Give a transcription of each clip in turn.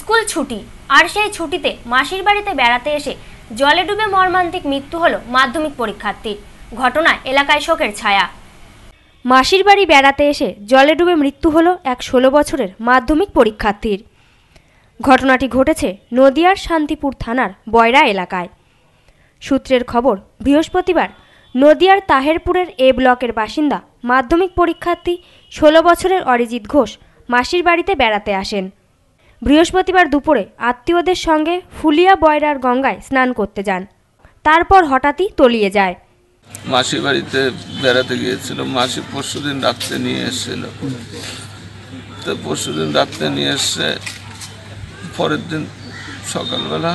school ছুটি আর সেই ছুটিতে মাসির বাড়িতে বেড়াতে এসে জলে ডুবে মর্মান্তিক মৃত্যু হলো মাধ্যমিক পরীক্ষার্থীর ঘটনায় এলাকায় শোকের ছায়া মাসির বাড়ি বেড়াতে এসে জলে ডুবে মৃত্যু হলো এক ষোলো বছরের মাধ্যমিক পরীক্ষার্থীর ঘটনাটি ঘটেছে নদিয়ার শান্তিপুর থানার বয়রা এলাকায় সূত্রের খবর বৃহস্পতিবার নদিয়ার তাহেরপুরের এ ব্লকের বাসিন্দা মাধ্যমিক পরীক্ষার্থী ষোলো বছরের অরিজিৎ ঘোষ মাসির বাড়িতে বেড়াতে আসেন বৃহস্পতিবার দুপুরে আত্মীয়দের সঙ্গে ফুলিয়া বয়রার গঙ্গায় স্নান করতে যান তারপর হঠাৎই তলিয়ে যায় মাসির বাড়িতে বেড়াতে গিয়েছিল মাসি পরশু দিন রাত্রে নিয়ে এসেছিল তো পরশু দিন রাত্রে নিয়ে এসে পরের দিন সকালবেলা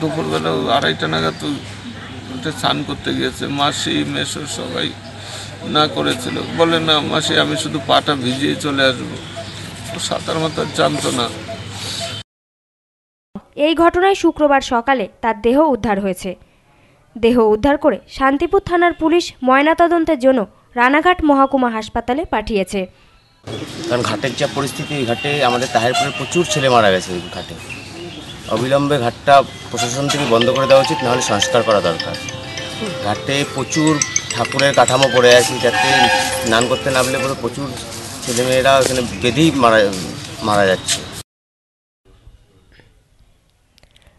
দুপুরবেলা আড়াইটা নাগাদ উঠে স্নান করতে গিয়েছে মাসি মেসো সবাই না করেছিল বলে না মাসি আমি শুধু পাটা ভিজিয়ে চলে আসবো সাঁতার মাথার জানতো না এই ঘটনায় শুক্রবার সকালে তার দেহ উদ্ধার হয়েছে দেহ উদ্ধার করে শান্তিপুর থানার পুলিশ ময়নাতদন্তের জন্য রানাঘাট মহকুমা হাসপাতালে পাঠিয়েছে কারণ ঘাটের যা পরিস্থিতি ঘাটে আমাদের তাহেরপুরে প্রচুর ছেলে মারা গেছে ঘাটে অবিলম্বে ঘাটটা প্রশাসন থেকে বন্ধ করে দেওয়া উচিত নাহলে সংস্কার করা দরকার ঘাটে প্রচুর ঠাকুরের কাঠামো পড়ে আছে যাতে স্নান করতে নামলে পরে প্রচুর ছেলেমেয়েরা ওখানে বেঁধেই মারা মারা যাচ্ছে